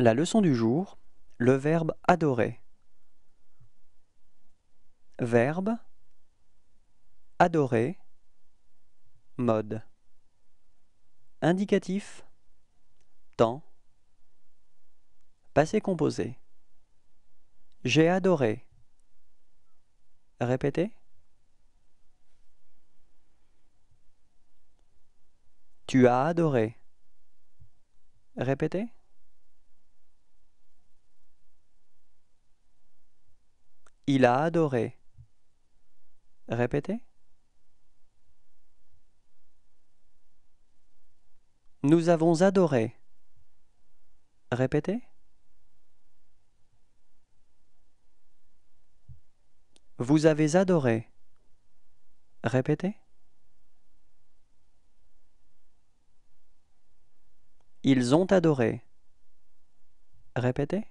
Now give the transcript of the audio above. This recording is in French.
La leçon du jour, le verbe adorer. Verbe adorer mode indicatif temps passé composé J'ai adoré. Répétez. Tu as adoré. Répétez. Il a adoré. Répétez. Nous avons adoré. Répétez. Vous avez adoré. Répétez. Ils ont adoré. Répétez.